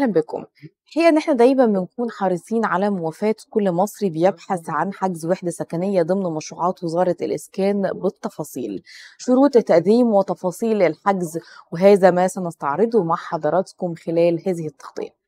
أهلا بكم الحقيقة إن إحنا دايما بنكون حريصين على موافاة كل مصري بيبحث عن حجز وحدة سكنية ضمن مشروعات وزارة الإسكان بالتفاصيل شروط التقديم وتفاصيل الحجز وهذا ما سنستعرضه مع حضراتكم خلال هذه التغطية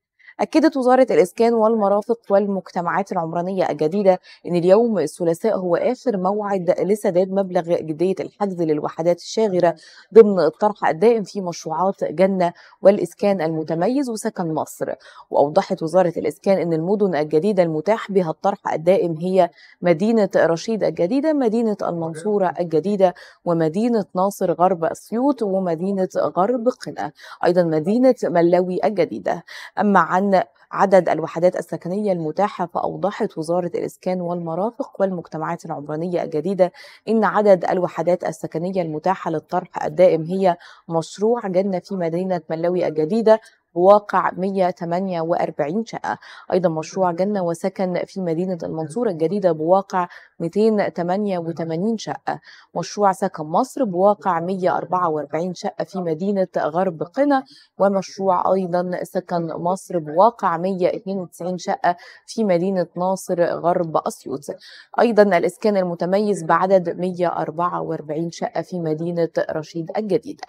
أكدت وزارة الإسكان والمرافق والمجتمعات العمرانية الجديدة أن اليوم الثلاثاء هو آخر موعد لسداد مبلغ جدية الحجز للوحدات الشاغرة ضمن الطرح الدائم في مشروعات جنة والإسكان المتميز وسكن مصر وأوضحت وزارة الإسكان أن المدن الجديدة المتاح بها الطرح الدائم هي مدينة رشيد الجديدة مدينة المنصورة الجديدة ومدينة ناصر غرب أسيوط ومدينة غرب قنا أيضا مدينة ملاوي الجديدة أما عن عدد الوحدات السكنية المتاحة فأوضحت وزارة الإسكان والمرافق والمجتمعات العمرانية الجديدة إن عدد الوحدات السكنية المتاحة للطرح الدائم هي مشروع جنة في مدينة ملاوي الجديدة بواقع 148 شقة أيضا مشروع جنة وسكن في مدينة المنصورة الجديدة بواقع 288 شقة مشروع سكن مصر بواقع 144 شقة في مدينة غرب قنا ومشروع أيضا سكن مصر بواقع 192 شقة في مدينة ناصر غرب أسيوط أيضا الإسكان المتميز بعدد 144 شقة في مدينة رشيد الجديدة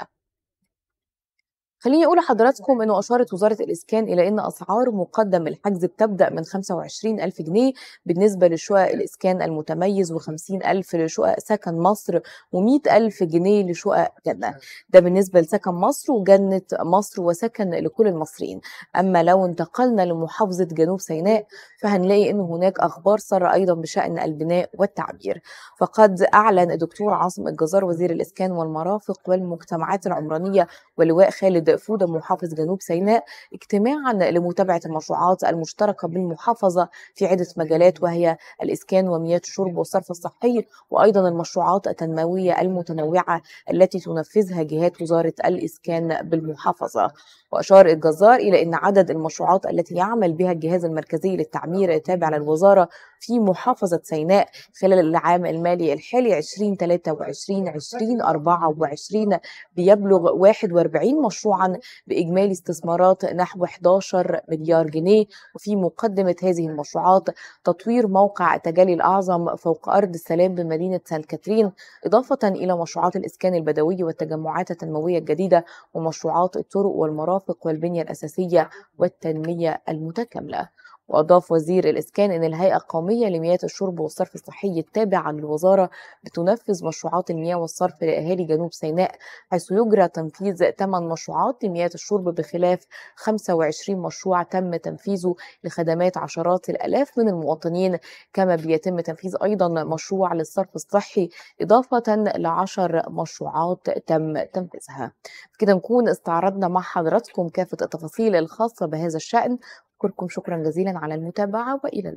خليني أقول لحضراتكم إنه أشارت وزارة الإسكان إلى إن أسعار مقدم الحجز بتبدأ من 25000 جنيه بالنسبة لشقق الإسكان المتميز و 50000 لشقق سكن مصر و 100000 جنيه لشقق جنة ده بالنسبة لسكن مصر وجنة مصر وسكن لكل المصريين أما لو انتقلنا لمحافظة جنوب سيناء فهنلاقي إن هناك أخبار سارة أيضا بشأن البناء والتعبير فقد أعلن الدكتور عاصم الجزار وزير الإسكان والمرافق والمجتمعات العمرانية ولواء خالد فود محافظ جنوب سيناء اجتماعا لمتابعة المشروعات المشتركة بالمحافظة في عدة مجالات وهي الإسكان ومياه الشرب والصرف الصحي وأيضا المشروعات التنموية المتنوعة التي تنفذها جهات وزارة الإسكان بالمحافظة وأشار الجزار إلى أن عدد المشروعات التي يعمل بها الجهاز المركزي للتعمير التابع للوزارة في محافظة سيناء خلال العام المالي الحالي 2023 2024 بيبلغ 41 مشروعا باجمالي استثمارات نحو 11 مليار جنيه وفي مقدمه هذه المشروعات تطوير موقع التجلي الاعظم فوق ارض السلام بمدينه سان كاترين اضافه الى مشروعات الاسكان البدوي والتجمعات التنمويه الجديده ومشروعات الطرق والمرافق والبنيه الاساسيه والتنميه المتكامله وأضاف وزير الإسكان أن الهيئة القومية لمياه الشرب والصرف الصحي التابعة للوزارة بتنفذ مشروعات المياه والصرف لأهالي جنوب سيناء حيث يجرى تنفيذ 8 مشروعات لمياه الشرب بخلاف 25 مشروع تم تنفيذه لخدمات عشرات الآلاف من المواطنين كما بيتم تنفيذ أيضا مشروع للصرف الصحي إضافة لعشر مشروعات تم تنفيذها كده نكون استعرضنا مع حضراتكم كافة التفاصيل الخاصة بهذا الشأن أشكركم شكرا جزيلا على المتابعة وإلى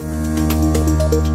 اللقاء